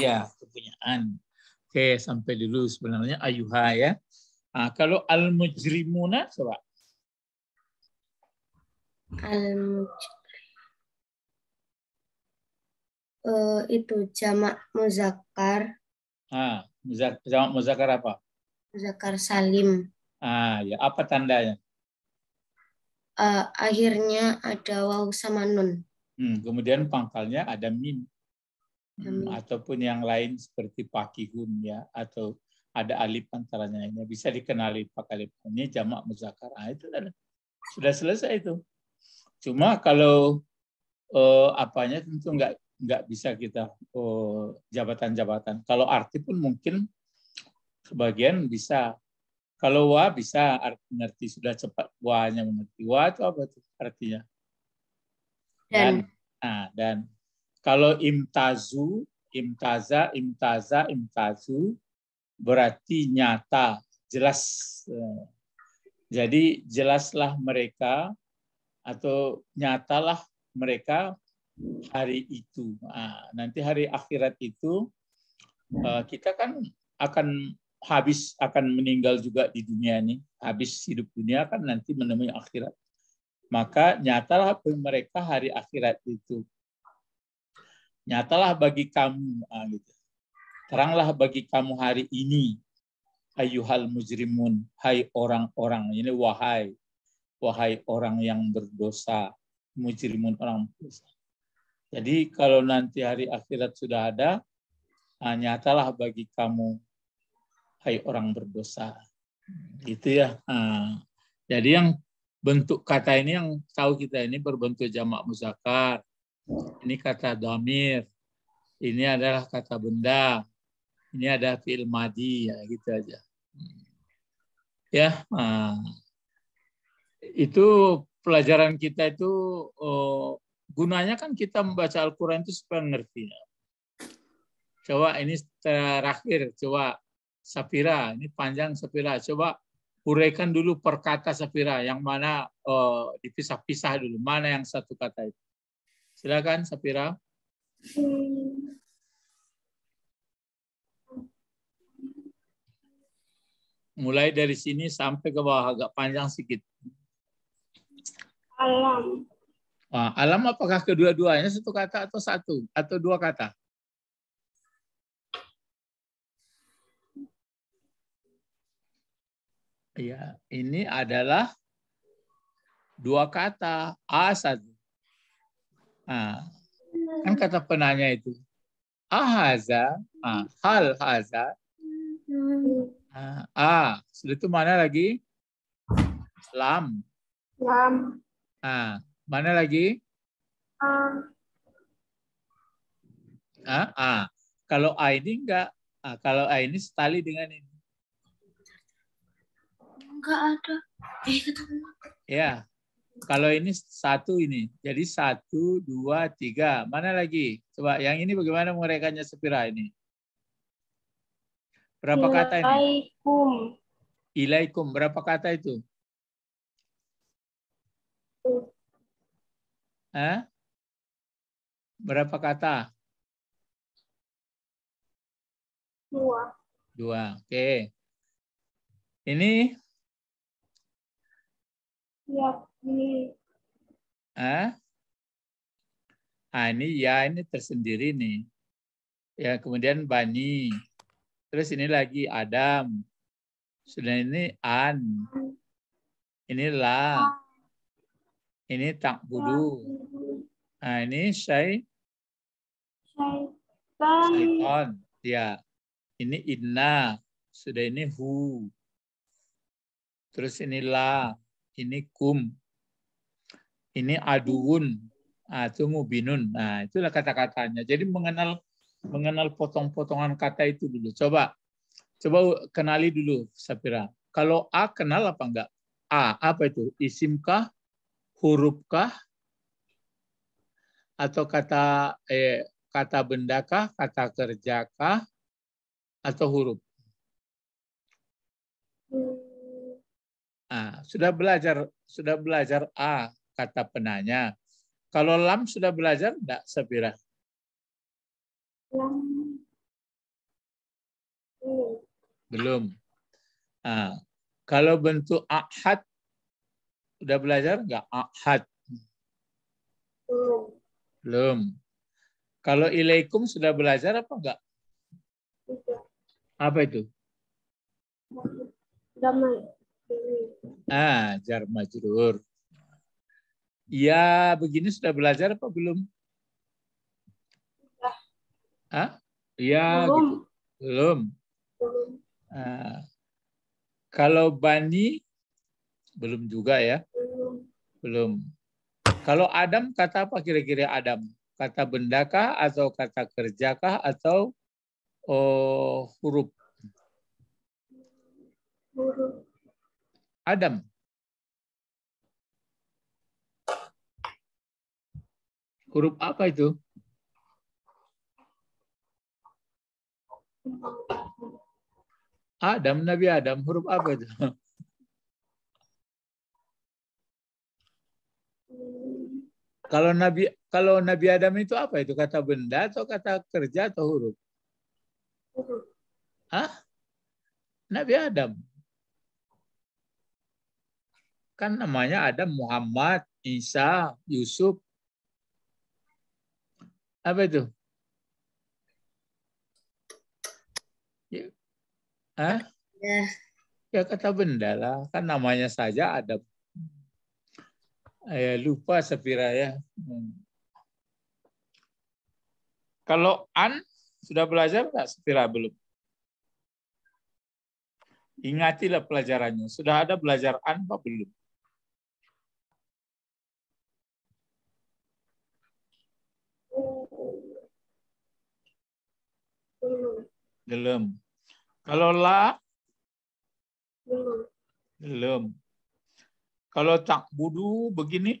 ya kepunyaan. Oke, sampai dulu sebenarnya ayuha ya. Ah, kalau al-mujrimuna coba. Al-mujrimuna uh, itu jamak muzakkar. Ah, muzak, jamak muzakkar apa? Muzakkar salim. Ah, ya apa tandanya? Uh, akhirnya ada waw sama nun. Hmm, kemudian pangkalnya ada min Hmm, ataupun yang lain seperti pakihun ya atau ada alif antaranya ini bisa dikenali pakai alif ini jamak muzakkar ah, itu sudah, sudah selesai itu cuma kalau eh, apanya tentu nggak nggak bisa kita oh, jabatan-jabatan. Oh, Kalau arti pun mungkin sebagian bisa. Kalau wa bisa arti mengerti sudah cepat wa hanya mengerti wa itu apa itu artinya? Dan, dan nah, dan kalau imtazu, imtaza, imtaza, imtazu berarti nyata, jelas. Eh, jadi jelaslah mereka atau nyatalah mereka hari itu. Nah, nanti hari akhirat itu eh, kita kan akan habis akan meninggal juga di dunia ini, habis hidup dunia kan nanti menemui akhirat. Maka nyatalah bagi mereka hari akhirat itu. Nyatalah bagi kamu, ah, gitu. teranglah bagi kamu hari ini, ayuhal mujrimun, hai orang-orang, ini wahai, wahai orang yang berdosa, mujrimun orang berdosa jadi kalau nanti hari akhirat sudah ada, ah, nyatalah bagi kamu, hai orang berdosa. Gitu ya. Ah. jadi yang bentuk kata ini yang tahu kita ini berbentuk jamak muzakar. Ini kata damir. Ini adalah kata benda. Ini ada fi'il madi. Ya, gitu aja. Ya, ah. itu pelajaran kita itu oh, gunanya kan kita membaca Al-Quran itu supaya mengertinya. Coba ini terakhir, coba Sapira, ini panjang Sapira, coba uraikan dulu perkata Sapira, yang mana oh, dipisah-pisah dulu, mana yang satu kata itu. Silakan Sapira. Mulai dari sini sampai ke bawah agak panjang sedikit. Alam. Ah, alam apakah kedua-duanya satu kata atau satu atau dua kata? Ya, ini adalah dua kata a satu. Nah, kan kata penanya itu ahaza, ah, hal haza, ah, a, ah. Sudah itu mana lagi? Lam. Lam. Ah, Mana lagi? Um. Ah, ah. Kalau A ini enggak. Ah, kalau A ini setali dengan ini. Enggak ada. Eh, Ya. Kalau ini satu ini. Jadi satu, dua, tiga. Mana lagi? Coba yang ini bagaimana merekanya sepira ini? Berapa kata ini? Ilaikum. Ilaikum. Berapa kata itu? Eh? Berapa kata? Dua. Dua, oke. Okay. Ini? Ya, ini. Eh? Ah, ini ya, ini tersendiri nih. Ya, kemudian Bani. Terus ini lagi Adam. Sudah ini An. inilah ini tak budu. Nah, ini syai. Syaitan. Ya. Ini inna. Sudah ini hu. Terus ini la. Ini kum. Ini aduun. Nah, itu mubinun. Nah, itulah kata-katanya. Jadi mengenal mengenal potong-potongan kata itu dulu. Coba coba kenali dulu Sapira. Kalau A kenal apa enggak? A apa itu? Isimkah? huruf kah atau kata eh, kata benda kah, kata kerja kah atau huruf? Ah, sudah belajar sudah belajar A kata penanya. Kalau lam sudah belajar enggak sepira Belum. Ah, kalau bentuk ahad Udah belajar nggak ahad? Ah, belum. Belum. Kalau ilaikum sudah belajar apa enggak? Apa itu? Ah, jar majrur. Ya, begini sudah belajar apa belum? ah Hah? Ya, belum. Gitu. Belum. belum. Ah. Kalau bani belum juga ya? Belum. Kalau Adam, kata apa kira-kira Adam? Kata benda kah atau kata kerja kah atau oh, Huruf. Adam. Huruf apa itu? Adam, Nabi Adam, huruf apa itu? Kalau Nabi kalau Nabi Adam itu apa itu? Kata benda atau kata kerja atau huruf? Huruf. Hah? Nabi Adam. Kan namanya Adam, Muhammad, Isa, Yusuf. Apa itu? Ya. Hah? Ya. ya kata benda lah. Kan namanya saja Adam eh, lupa sepira ya. Hmm. Kalau an sudah belajar nggak sepira belum? Ingatilah pelajarannya. Sudah ada belajar an apa belum? Belum. Belum. Kalau la? Belum. Belum. Kalau tak budu begini,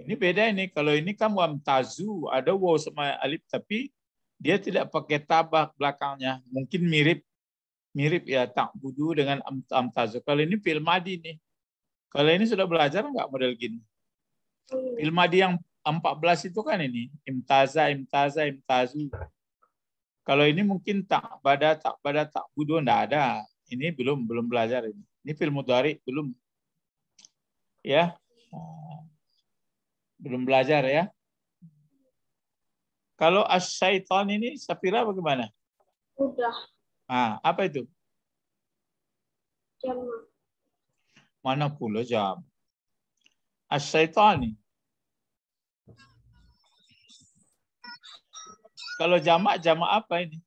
ini beda ini. Kalau ini kan wamtazu, ada waw sama alif, tapi dia tidak pakai tabah belakangnya. Mungkin mirip mirip ya tak budu dengan amtazu. Kalau ini filmadi nih. Kalau ini sudah belajar nggak model gini? Filmadi yang 14 itu kan ini. Imtaza, imtaza, imtazu. Kalau ini mungkin tak pada, tak pada, tak budu, enggak ada ini belum belum belajar ini. Ini film mudhari belum. Ya. Eh, belum belajar ya. Kalau asyaiton ini Safira bagaimana? Udah. Ah, apa itu? Jam. Mana pula jam? ini. Kalau jamak jamak apa ini?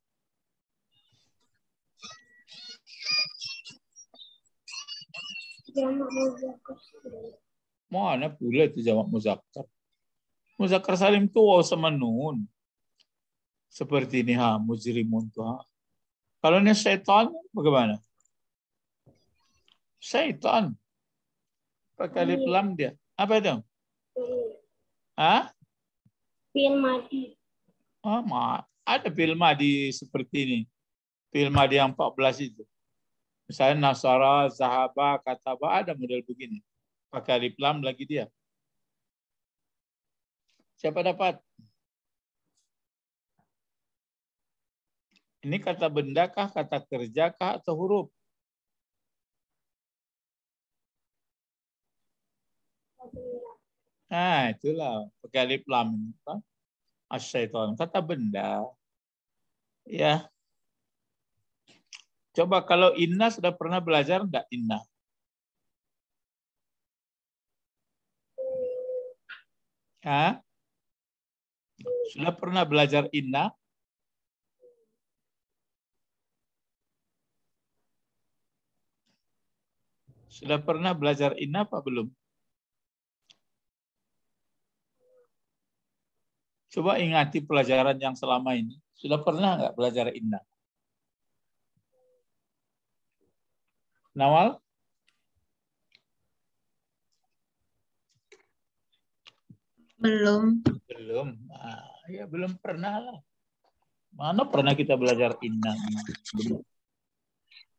Mana pula itu jamak muzakkar? Muzakkar salim tua waw sama nun. Seperti ini ha, mujrimun tu ha. Kalau ini syaitan bagaimana? Syaitan. Pakai lip iya. lam dia. Apa itu? Iya. Ha? Pil madi. Ah, ma ada pil madi seperti ini. Pil madi yang 14 itu. Misalnya Nasara, Zahaba, Kataba, ada model begini. Pakai alif lam lagi dia. Siapa dapat? Ini kata benda kah, kata kerja kah, atau huruf? Nah, itulah pakai alif lam. Asyaiton. Kata benda. Ya, Coba kalau inna sudah pernah belajar enggak inna? Hah? Sudah pernah belajar inna? Sudah pernah belajar inna apa belum? Coba ingati pelajaran yang selama ini. Sudah pernah enggak belajar inna? Nawal? Belum. Belum. Ah, ya belum pernah lah. Mana pernah kita belajar inna?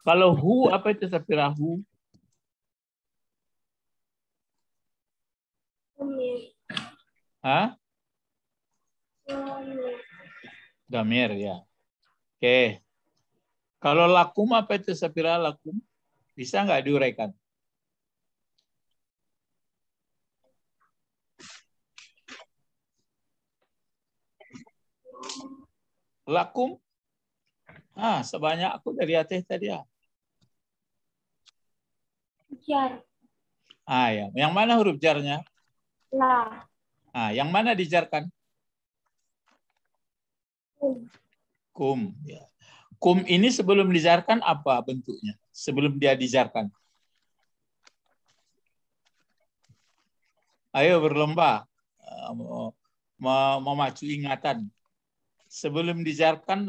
Kalau hu apa itu sapira hu? Hah? Damir ya. Oke. Kalau lakum apa itu sapira lakum? Bisa nggak diuraikan? Lakum. Ah, sebanyak aku dari ateh tadi ya. Ah. Jar. Ah ya, yang mana huruf jarnya? La. Ah, yang mana dijarkan? Kum. Kum, ya. Kum ini sebelum dizarkan apa bentuknya? Sebelum dia dizarkan. Ayo berlomba memacu eh, ingatan. Sebelum dizarkan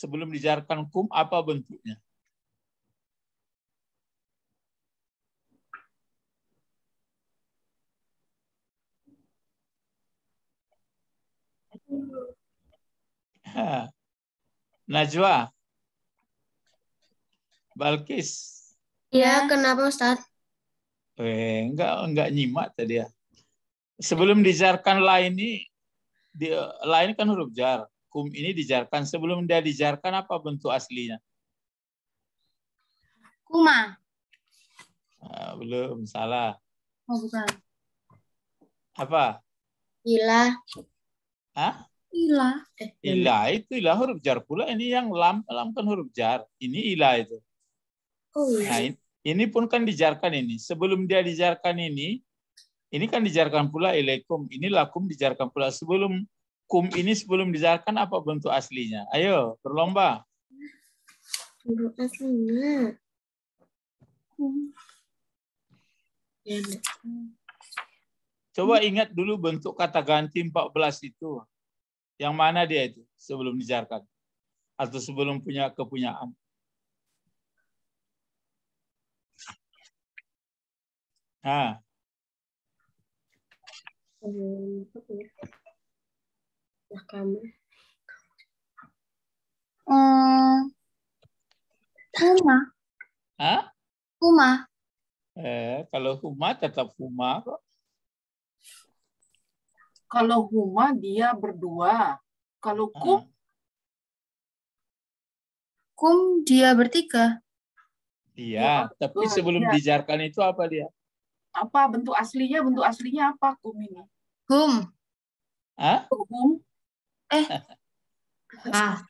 sebelum dizarkan kum apa bentuknya? Ha. Najwa. Balkis. Iya, kenapa Ustaz? Eh, enggak enggak nyimak tadi ya. Sebelum dijarkan lain ini di lain ini kan huruf jar. Kum ini dijarkan sebelum dia dijarkan apa bentuk aslinya? Kuma. Nah, belum salah. Oh, bukan. Apa? Ila. Hah? Ilah. Eh, ilah itu ilah huruf jar pula. Ini yang lam, lam kan huruf jar. Ini ilah itu. Oh, iya. Nah, ini, ini pun kan dijarkan ini. Sebelum dia dijarkan ini, ini kan dijarkan pula ilaikum. Ini lakum dijarkan pula. Sebelum kum ini sebelum dijarkan apa bentuk aslinya? Ayo, berlomba. Bentuk aslinya. Ya, ya. Coba ingat dulu bentuk kata ganti 14 itu. Yang mana dia itu sebelum dijarkan? Atau sebelum punya kepunyaan? Nah. kamu eh, Hmm. Huma. Hah? Huma. Eh, kalau huma tetap huma kok. Kalau huma dia berdua. Kalau hmm. kum hmm. kum dia bertiga. Iya, ya, tapi betul, sebelum ya. dijarkan itu apa dia? Apa bentuk aslinya? Bentuk aslinya apa kum ini? Kum. Hah? Hum. Eh. ah.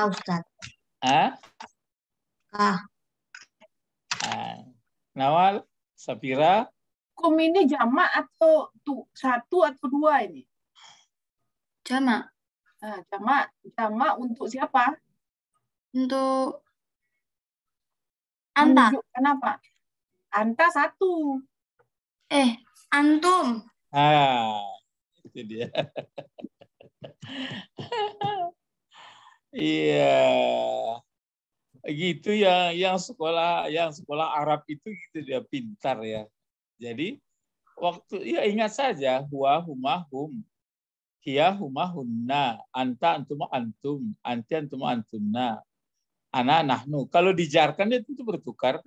ah Ustaz. Ah? Ah. ah. Nawal, Sapira, kum ini jama atau tu, satu atau dua ini? Jama. Nah, jama, jama untuk siapa? Untuk Anta. Kenapa? apa? Anta satu. Eh, antum. Ah, itu dia. Iya. yeah. Gitu ya yang sekolah yang sekolah Arab itu gitu dia pintar ya. Jadi waktu ya ingat saja huwa huma hum hiya huma hunna anta antum antum anti antum antunna ana nahnu kalau dijarkan itu, tentu bertukar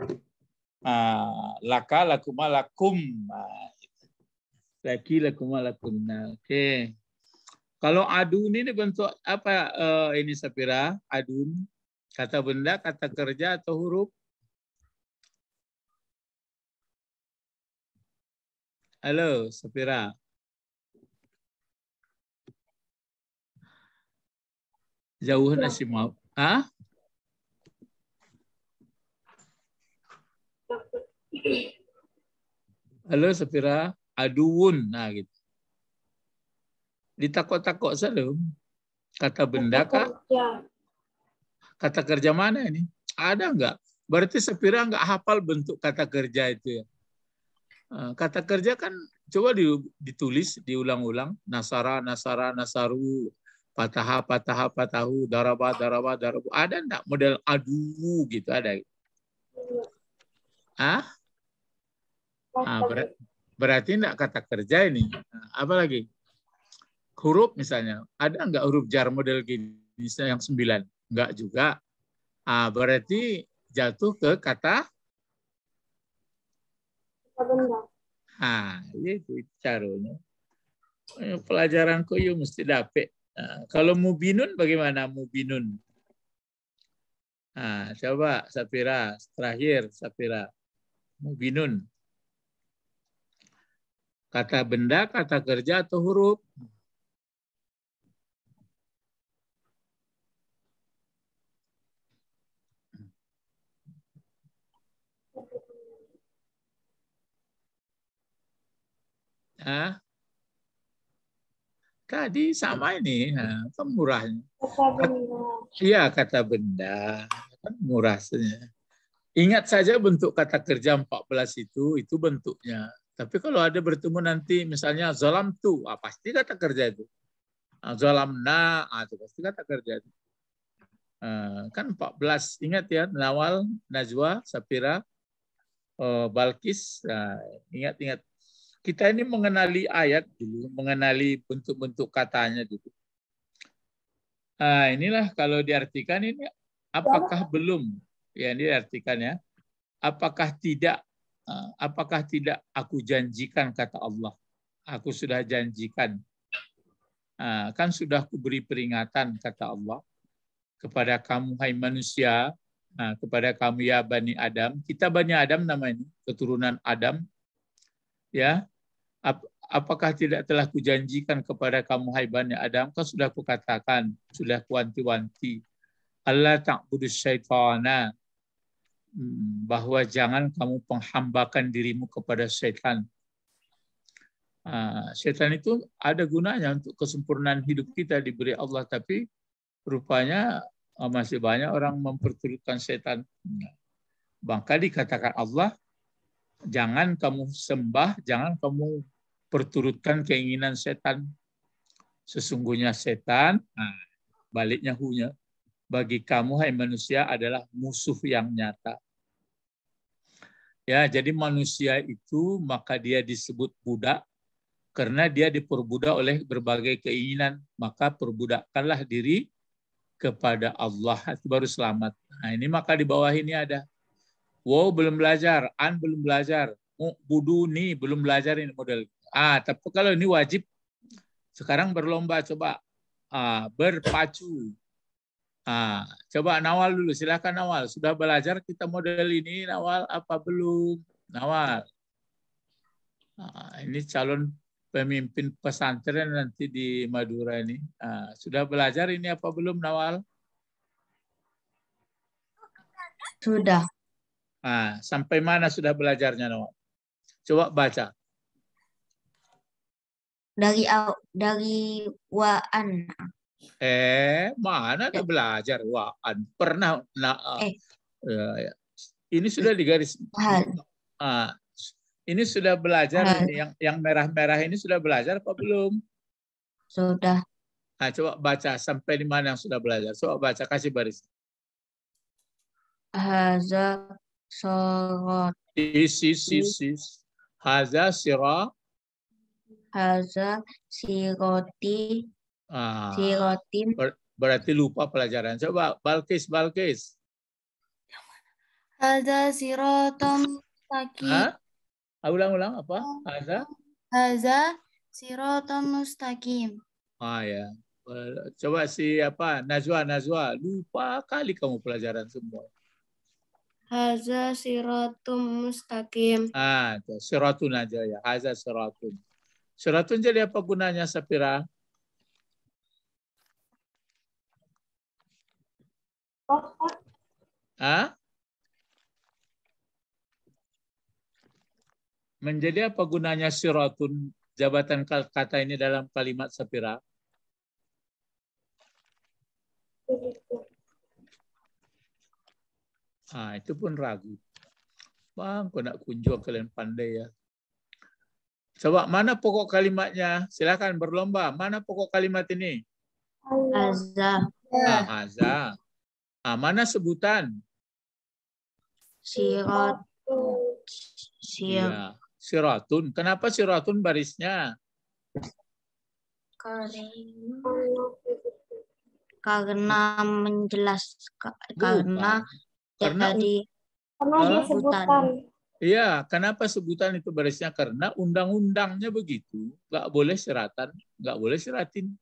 uh, laka lakuma lakum uh, laki lakuma lakunna oke okay. kalau adun ini bentuk apa uh, ini Sapira adun kata benda kata kerja atau huruf Halo, Sapira. Jauh nasi mau. Hah? Halo, Sapira. Aduun. Nah, gitu. Ditakok-takok selalu. Kata benda kah? Iya. Kata kerja mana ini? Ada nggak? Berarti Sapira nggak hafal bentuk kata kerja itu ya? Eh, kata kerja kan coba ditulis diulang-ulang. Nasara, nasara, nasaru, pataha, pataha, patahu, daraba, daraba, darabu. Ada enggak model adu gitu? Ada? Ah? ah berarti enggak kata kerja ini. Apa lagi? Huruf misalnya. Ada enggak huruf jar model gini? Misalnya yang sembilan. Enggak juga. Ah, berarti jatuh ke kata Ah, iya itu caranya. Eh, Pelajaran yuk ya mesti dapat. Nah, kalau mubinun bagaimana mubinun? Nah, coba Sapira, terakhir Sapira. Mubinun. Kata benda, kata kerja atau huruf? Hah? Tadi sama iya. ini, nah, kan murahnya. Iya, kata benda. Kan murahnya. Ingat saja bentuk kata kerja 14 itu, itu bentuknya. Tapi kalau ada bertemu nanti misalnya zolam tu, ah, pasti kata kerja itu. Ah, Zalam na, ah, itu pasti kata kerja itu. Uh, kan 14, ingat ya, Nawal, Najwa, Sapira, uh, Balkis, ah, ingat-ingat kita ini mengenali ayat dulu, mengenali bentuk-bentuk katanya dulu. Nah, inilah kalau diartikan ini apakah belum ya ini diartikan ya. Apakah tidak ah, apakah tidak aku janjikan kata Allah. Aku sudah janjikan. Ah, kan sudah kuberi peringatan kata Allah kepada kamu hai manusia, ah, kepada kamu ya Bani Adam. Kita Bani Adam namanya, keturunan Adam. Ya, Ap apakah tidak telah kujanjikan kepada kamu hai Bani Adam? Kau sudah kukatakan, sudah kuanti-wanti. Allah tak ta'budus syaitana. Hmm, bahwa jangan kamu penghambakan dirimu kepada setan. Ah, setan itu ada gunanya untuk kesempurnaan hidup kita diberi Allah, tapi rupanya ah, masih banyak orang memperturutkan setan. Nah, Bangka dikatakan Allah, jangan kamu sembah, jangan kamu perturutkan keinginan setan. Sesungguhnya setan, nah, baliknya hunya, bagi kamu hai manusia adalah musuh yang nyata. Ya, jadi manusia itu maka dia disebut budak karena dia diperbudak oleh berbagai keinginan, maka perbudakkanlah diri kepada Allah itu baru selamat. Nah, ini maka di bawah ini ada wow belum belajar, an belum belajar, buduni belum belajar ini model. Ah, tapi kalau ini wajib sekarang berlomba coba ah, berpacu. Ah, coba Nawal dulu, silakan Nawal. Sudah belajar kita model ini Nawal apa belum? Nawal. Ah, ini calon pemimpin pesantren nanti di Madura ini. Ah, sudah belajar ini apa belum Nawal? Sudah. Ah, sampai mana sudah belajarnya Nawal? Coba baca dari dari waan. Eh, mana ada eh. belajar waan? Pernah nah, eh. Uh, ini sudah digaris uh, ah, ini sudah belajar Hal. yang yang merah-merah ini sudah belajar apa belum? Sudah. Nah, coba baca sampai di mana yang sudah belajar. Coba baca kasih baris. Haza sorot. isis isis Haza sirah haza siroti ah, sirotin. Ber, berarti lupa pelajaran. Coba Balkis, Balkis. Haza siroton mustaqim. Hah? Ah, ulang ulang apa? Haza? Haza siroton mustaqim. Ah ya. Coba si apa? Najwa, Najwa. Lupa kali kamu pelajaran semua. Haza sirotum mustaqim. Ah, siratun aja ya. Haza siratun. Suratun jadi apa gunanya Sapira? Hah? Menjadi apa gunanya suratun jabatan kata ini dalam kalimat Sapira? Ah, itu pun ragu. Bang, kau nak kunjung kalian pandai ya. Coba mana pokok kalimatnya? Silakan berlomba. Mana pokok kalimat ini? Azza. Ah, azza. Ah, mana sebutan? Sirat. Ya. Siratun. Kenapa siratun barisnya? Karena menjelaskan. Karena, karena jadi karena sebutan Iya, kenapa sebutan itu barisnya? Karena undang-undangnya begitu, nggak boleh seratan, nggak boleh seratin.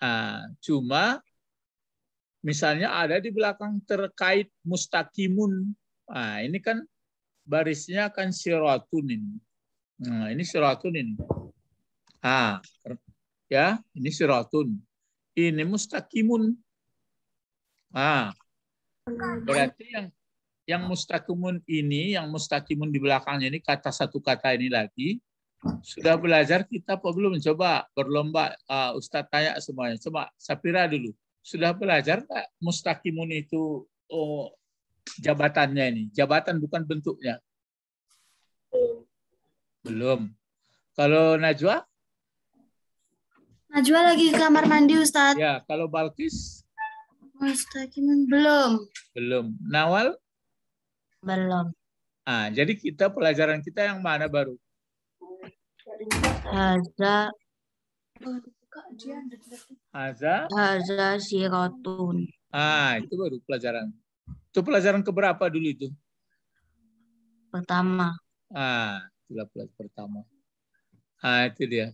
Nah, cuma misalnya ada di belakang terkait mustaqimun. Nah, ini kan barisnya kan siratun ini. Nah, ini siratun ini. Ah, ya, ini siratun. Ini mustaqimun. Ah, berarti yang yang mustaqimun ini, yang mustaqimun di belakangnya ini kata satu kata ini lagi. Sudah belajar kita apa belum? Coba berlomba uh, Ustadz tanya semuanya. Coba Sapira dulu. Sudah belajar tak mustaqimun itu oh, jabatannya ini? Jabatan bukan bentuknya. Belum. Kalau Najwa? Najwa lagi ke kamar mandi, Ustaz. Ya, kalau Balkis? Mustaqimun belum. Belum. Nawal? Belum. Ah, jadi kita pelajaran kita yang mana baru? Haza. Haza. Haza sirotun. Ah, itu baru pelajaran. Itu pelajaran keberapa dulu itu? Pertama. Ah, itulah pelajaran pertama. Ah, itu dia.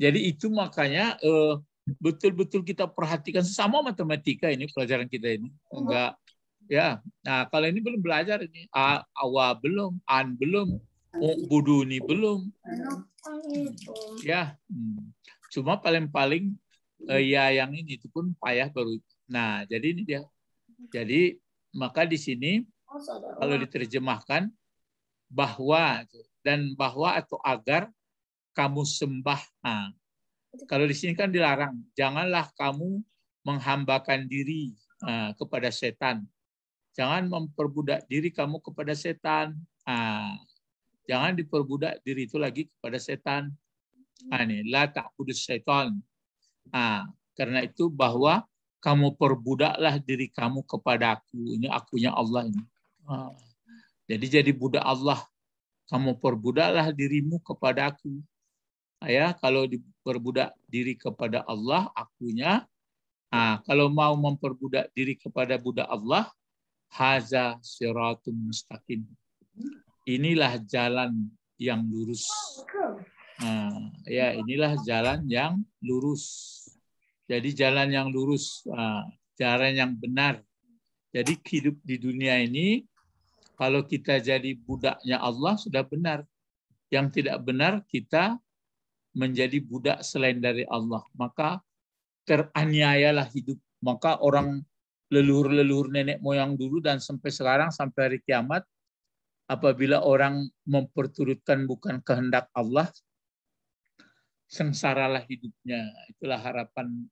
Jadi itu makanya eh, betul-betul uh, kita perhatikan sama matematika ini pelajaran kita ini. Enggak Ya, nah kalau ini belum belajar ini awa belum, an belum, buduni belum. Ya, hmm. cuma paling-paling eh, ya yang ini itu pun payah baru. Nah, jadi ini dia. Jadi maka di sini kalau diterjemahkan bahwa dan bahwa atau agar kamu sembah. Nah, kalau di sini kan dilarang, janganlah kamu menghambakan diri eh, kepada setan Jangan memperbudak diri kamu kepada setan. Ah, jangan diperbudak diri itu lagi kepada setan. Ah, ini, la ta'budus setan. Ah, karena itu bahwa kamu perbudaklah diri kamu kepada aku. Ini akunya Allah ini. Ah, jadi jadi budak Allah. Kamu perbudaklah dirimu kepada aku. Ayah, ya, kalau diperbudak diri kepada Allah, akunya. Ah, kalau mau memperbudak diri kepada budak Allah, Haza siratum mustaqim. Inilah jalan yang lurus. Nah, ya, inilah jalan yang lurus. Jadi jalan yang lurus, nah, jalan yang benar. Jadi hidup di dunia ini, kalau kita jadi budaknya Allah sudah benar. Yang tidak benar kita menjadi budak selain dari Allah. Maka teraniayalah hidup. Maka orang leluhur-leluhur nenek moyang dulu dan sampai sekarang sampai hari kiamat apabila orang memperturutkan bukan kehendak Allah sengsaralah hidupnya itulah harapan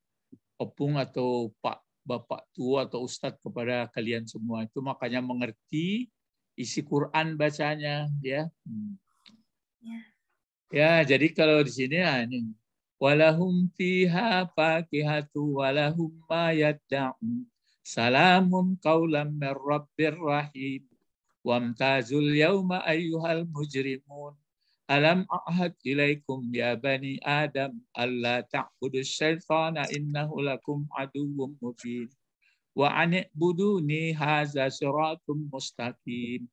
opung atau pak bapak tua atau ustadz kepada kalian semua itu makanya mengerti isi Quran bacanya ya hmm. ya, ya jadi kalau di sini ya, ini walahum fiha fakihatu walahum ma Salamun qawlam min rabbir rahim. Wamtazul yawma ayyuhal mujrimun. Alam a'had ilaikum ya bani Adam. Alla ta'budu syaitana innahu lakum aduwum mubin. Wa buduni haza suratum mustaqim.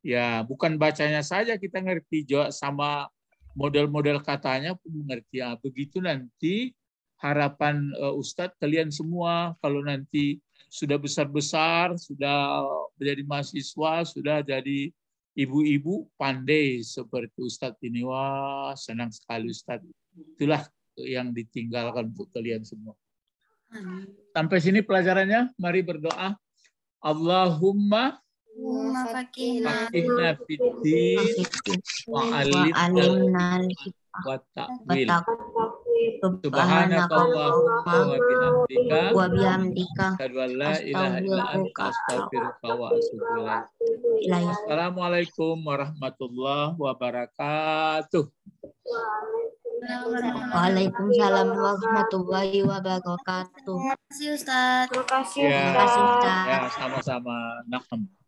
Ya, bukan bacanya saja kita ngerti sama model-model katanya pun mengerti. Ya, begitu nanti harapan uh, Ustadz kalian semua kalau nanti sudah besar-besar, sudah menjadi mahasiswa, sudah jadi ibu-ibu pandai seperti Ustadz ini. Wah, senang sekali Ustadz. Itulah yang ditinggalkan untuk kalian semua. Sampai sini pelajarannya. Mari berdoa. Allahumma fakihna wa'alimna wa ta'wil bihamdika iya, iya. Assalamualaikum warahmatullahi wabarakatuh. Waalaikumsalam warahmatullahi wabarakatuh. Terima kasih Ustaz. Ya, Terima kasih Ustaz. Ya, sama-sama. Ya,